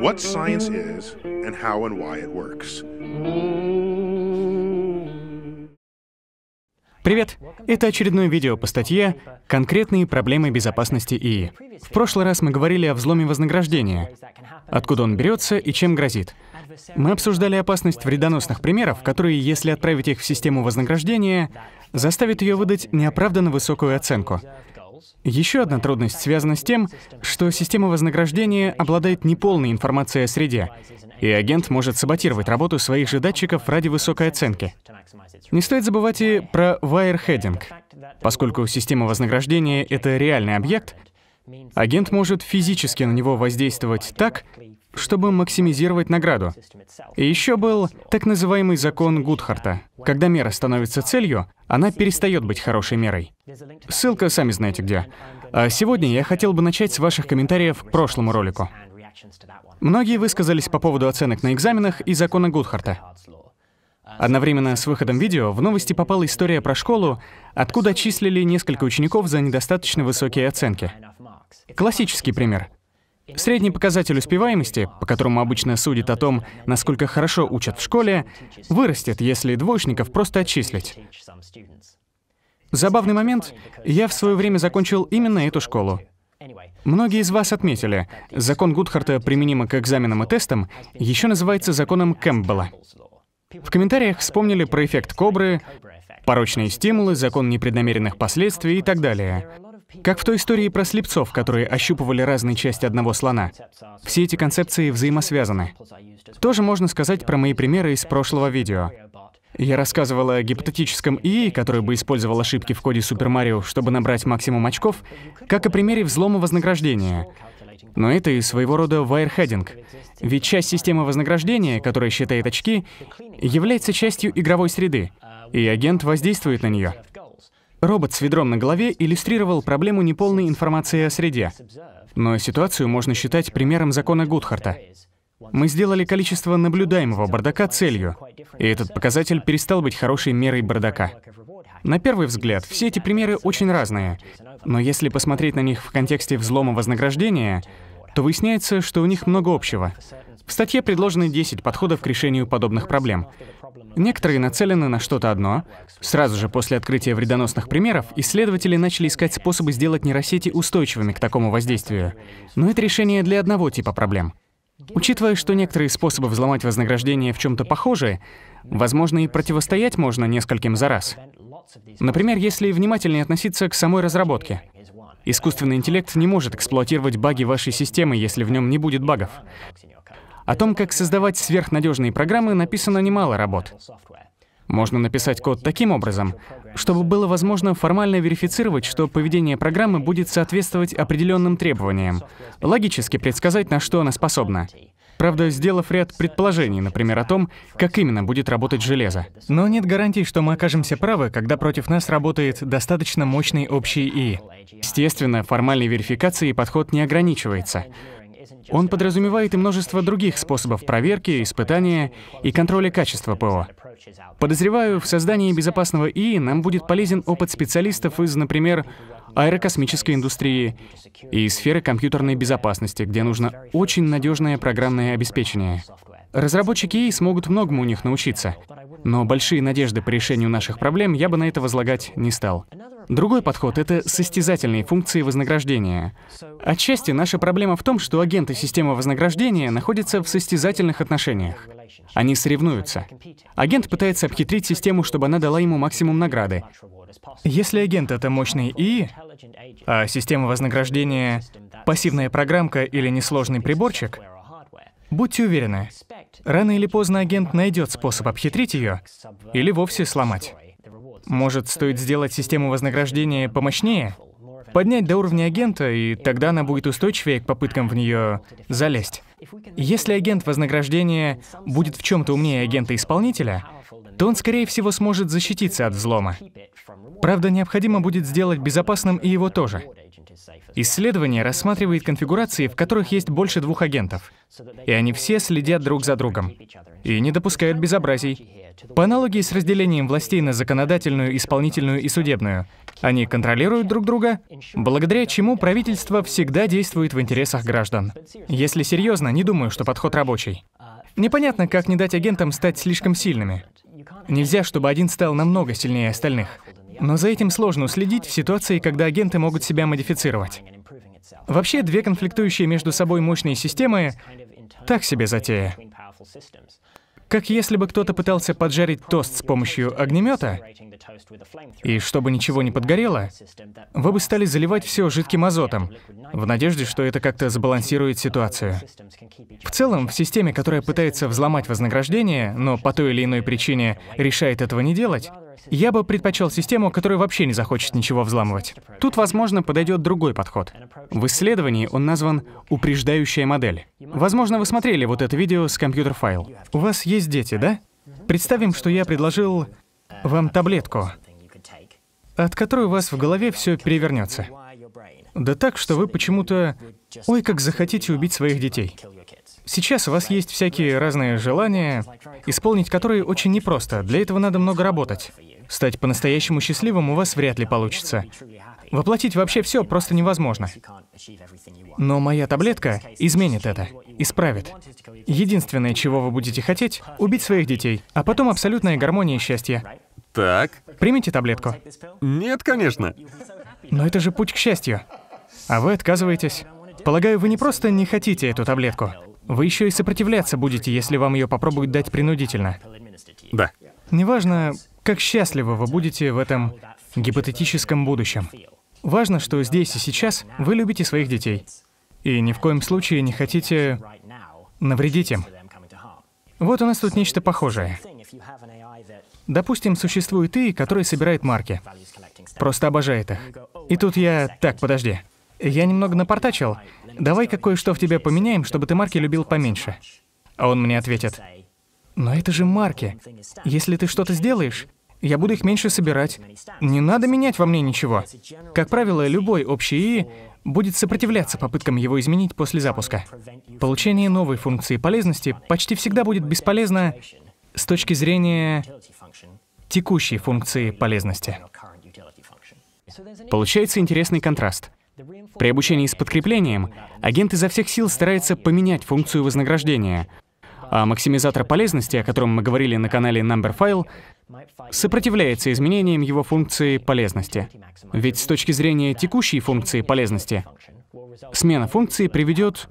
what science is and how and why it works. Привет! Это очередное видео по статье «Конкретные проблемы безопасности ИИ». В прошлый раз мы говорили о взломе вознаграждения, откуда он берется и чем грозит. Мы обсуждали опасность вредоносных примеров, которые, если отправить их в систему вознаграждения, заставит ее выдать неоправданно высокую оценку. Еще одна трудность связана с тем, что система вознаграждения обладает неполной информацией о среде, и агент может саботировать работу своих же датчиков ради высокой оценки. Не стоит забывать и про wireheading. Поскольку система вознаграждения — это реальный объект, Агент может физически на него воздействовать так, чтобы максимизировать награду. И еще был так называемый закон Гудхарта. Когда мера становится целью, она перестает быть хорошей мерой. Ссылка сами знаете где. А сегодня я хотел бы начать с ваших комментариев к прошлому ролику. Многие высказались по поводу оценок на экзаменах и закона Гудхарта. Одновременно с выходом видео в новости попала история про школу, откуда отчислили несколько учеников за недостаточно высокие оценки. Классический пример. Средний показатель успеваемости, по которому обычно судят о том, насколько хорошо учат в школе, вырастет, если двоечников просто отчислить. Забавный момент, я в свое время закончил именно эту школу. Многие из вас отметили, закон Гудхарта, применимо к экзаменам и тестам, еще называется законом Кэмпбелла. В комментариях вспомнили про эффект кобры, порочные стимулы, закон непреднамеренных последствий и так далее. Как в той истории про слепцов, которые ощупывали разные части одного слона. Все эти концепции взаимосвязаны. Тоже можно сказать про мои примеры из прошлого видео. Я рассказывала о гипотетическом ИИ, который бы использовал ошибки в коде Супер Марио, чтобы набрать максимум очков, как и примере взлома вознаграждения. Но это и своего рода вайрхединг. Ведь часть системы вознаграждения, которая считает очки, является частью игровой среды, и агент воздействует на нее. Робот с ведром на голове иллюстрировал проблему неполной информации о среде. Но ситуацию можно считать примером закона Гудхарта. Мы сделали количество наблюдаемого бардака целью, и этот показатель перестал быть хорошей мерой бардака. На первый взгляд, все эти примеры очень разные, но если посмотреть на них в контексте взлома вознаграждения, то выясняется, что у них много общего. В статье предложены 10 подходов к решению подобных проблем. Некоторые нацелены на что-то одно. Сразу же после открытия вредоносных примеров исследователи начали искать способы сделать нейросети устойчивыми к такому воздействию. Но это решение для одного типа проблем. Учитывая, что некоторые способы взломать вознаграждение в чем-то похожи, возможно, и противостоять можно нескольким за раз. Например, если внимательнее относиться к самой разработке. Искусственный интеллект не может эксплуатировать баги вашей системы, если в нем не будет багов. О том, как создавать сверхнадежные программы, написано немало работ. Можно написать код таким образом, чтобы было возможно формально верифицировать, что поведение программы будет соответствовать определенным требованиям, логически предсказать, на что она способна. Правда, сделав ряд предположений, например, о том, как именно будет работать железо. Но нет гарантий, что мы окажемся правы, когда против нас работает достаточно мощный общий ИИ. Естественно, формальной верификации подход не ограничивается. Он подразумевает и множество других способов проверки, испытания и контроля качества ПО. Подозреваю, в создании безопасного ИИ нам будет полезен опыт специалистов из, например, аэрокосмической индустрии и сферы компьютерной безопасности, где нужно очень надежное программное обеспечение. Разработчики ИИ смогут многому у них научиться, но большие надежды по решению наших проблем я бы на это возлагать не стал. Другой подход — это состязательные функции вознаграждения. Отчасти наша проблема в том, что агенты системы вознаграждения находятся в состязательных отношениях. Они соревнуются. Агент пытается обхитрить систему, чтобы она дала ему максимум награды. Если агент — это мощный ИИ, а система вознаграждения — пассивная программка или несложный приборчик, будьте уверены, рано или поздно агент найдет способ обхитрить ее или вовсе сломать. Может, стоит сделать систему вознаграждения помощнее? Поднять до уровня агента, и тогда она будет устойчивее к попыткам в нее залезть. Если агент вознаграждения будет в чем-то умнее агента-исполнителя, то он, скорее всего, сможет защититься от взлома. Правда, необходимо будет сделать безопасным и его тоже. Исследование рассматривает конфигурации, в которых есть больше двух агентов, и они все следят друг за другом и не допускают безобразий, по аналогии с разделением властей на законодательную, исполнительную и судебную, они контролируют друг друга, благодаря чему правительство всегда действует в интересах граждан. Если серьезно, не думаю, что подход рабочий. Непонятно, как не дать агентам стать слишком сильными. Нельзя, чтобы один стал намного сильнее остальных. Но за этим сложно уследить в ситуации, когда агенты могут себя модифицировать. Вообще, две конфликтующие между собой мощные системы — так себе затея как если бы кто-то пытался поджарить тост с помощью огнемета, и чтобы ничего не подгорело, вы бы стали заливать все жидким азотом, в надежде, что это как-то сбалансирует ситуацию. В целом, в системе, которая пытается взломать вознаграждение, но по той или иной причине решает этого не делать, я бы предпочел систему, которая вообще не захочет ничего взламывать. Тут, возможно, подойдет другой подход. В исследовании он назван «упреждающая модель». Возможно, вы смотрели вот это видео с компьютер-файл. У вас есть дети, да? Представим, что я предложил вам таблетку, от которой у вас в голове все перевернется. Да так, что вы почему-то, ой, как захотите убить своих детей. Сейчас у вас есть всякие разные желания, исполнить которые очень непросто. Для этого надо много работать. Стать по-настоящему счастливым у вас вряд ли получится. Воплотить вообще все просто невозможно. Но моя таблетка изменит это, исправит. Единственное, чего вы будете хотеть, убить своих детей, а потом абсолютная гармония и счастье. Так. Примите таблетку. Нет, конечно. Но это же путь к счастью. А вы отказываетесь. Полагаю, вы не просто не хотите эту таблетку. Вы еще и сопротивляться будете, если вам ее попробуют дать принудительно. Да. Неважно, как счастливы вы будете в этом гипотетическом будущем. Важно, что здесь и сейчас вы любите своих детей. И ни в коем случае не хотите навредить им. Вот у нас тут нечто похожее. Допустим, существует ты, который собирает марки. Просто обожает их. И тут я... Так, подожди. Я немного напортачил. Давай-ка кое-что в тебя поменяем, чтобы ты марки любил поменьше. А он мне ответит, но это же марки. Если ты что-то сделаешь, я буду их меньше собирать. Не надо менять во мне ничего. Как правило, любой общий ИИ будет сопротивляться попыткам его изменить после запуска. Получение новой функции полезности почти всегда будет бесполезно с точки зрения текущей функции полезности. Получается интересный контраст. При обучении с подкреплением агент изо всех сил старается поменять функцию вознаграждения, а максимизатор полезности, о котором мы говорили на канале Numberphile, сопротивляется изменениям его функции полезности. Ведь с точки зрения текущей функции полезности, смена функции приведет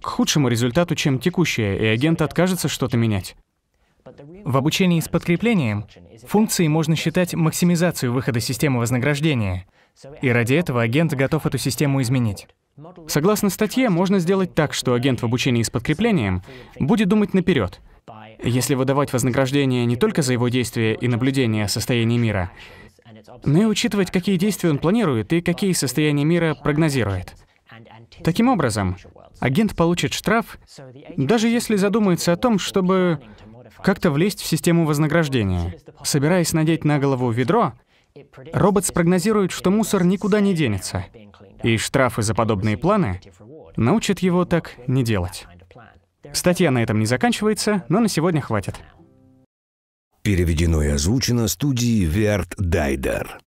к худшему результату, чем текущая, и агент откажется что-то менять. В обучении с подкреплением функции можно считать максимизацию выхода системы вознаграждения, и ради этого агент готов эту систему изменить. Согласно статье, можно сделать так, что агент в обучении с подкреплением будет думать наперед. Если выдавать вознаграждение не только за его действия и наблюдение о состоянии мира, но и учитывать, какие действия он планирует и какие состояния мира прогнозирует. Таким образом, агент получит штраф, даже если задумается о том, чтобы как-то влезть в систему вознаграждения. Собираясь надеть на голову ведро, робот спрогнозирует, что мусор никуда не денется, и штрафы за подобные планы научат его так не делать. Статья на этом не заканчивается, но на сегодня хватит. Переведено и озвучено студией Верт Дайдер.